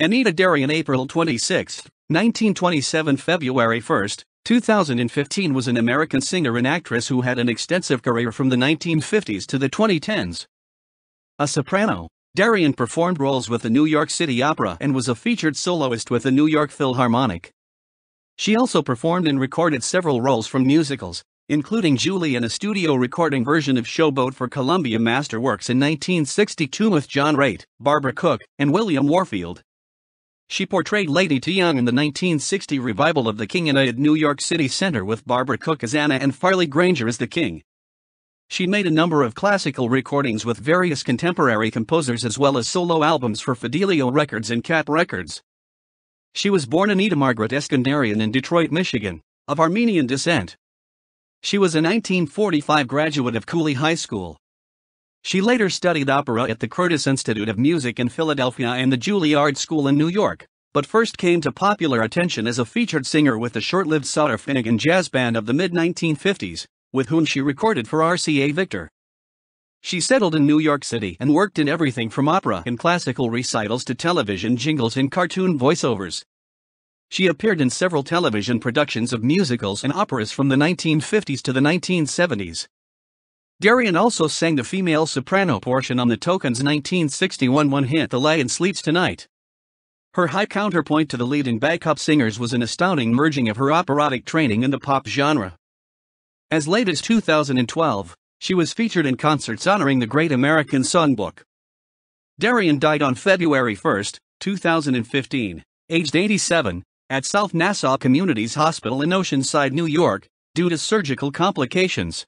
Anita Darian, April 26, 1927 February 1, 2015 was an American singer and actress who had an extensive career from the 1950s to the 2010s. A soprano, Darian performed roles with the New York City Opera and was a featured soloist with the New York Philharmonic. She also performed and recorded several roles from musicals, including Julie in a studio recording version of Showboat for Columbia Masterworks in 1962 with John Raitt, Barbara Cook, and William Warfield. She portrayed Lady Tiong in the 1960 revival of The King and I at New York City Center with Barbara Cook as Anna and Farley Granger as the King. She made a number of classical recordings with various contemporary composers as well as solo albums for Fidelio Records and Cap Records. She was born Anita Margaret Eskandarian in Detroit, Michigan, of Armenian descent. She was a 1945 graduate of Cooley High School. She later studied opera at the Curtis Institute of Music in Philadelphia and the Juilliard School in New York but first came to popular attention as a featured singer with the short-lived Sutter Finnegan jazz band of the mid-1950s, with whom she recorded for RCA Victor. She settled in New York City and worked in everything from opera and classical recitals to television jingles and cartoon voiceovers. She appeared in several television productions of musicals and operas from the 1950s to the 1970s. Darian also sang the female soprano portion on the Tokens' 1961 one hit The Lion Sleeps Tonight. Her high counterpoint to the leading backup singers was an astounding merging of her operatic training and the pop genre. As late as 2012, she was featured in concerts honoring the Great American Songbook. Darian died on February 1, 2015, aged 87, at South Nassau Communities Hospital in Oceanside, New York, due to surgical complications.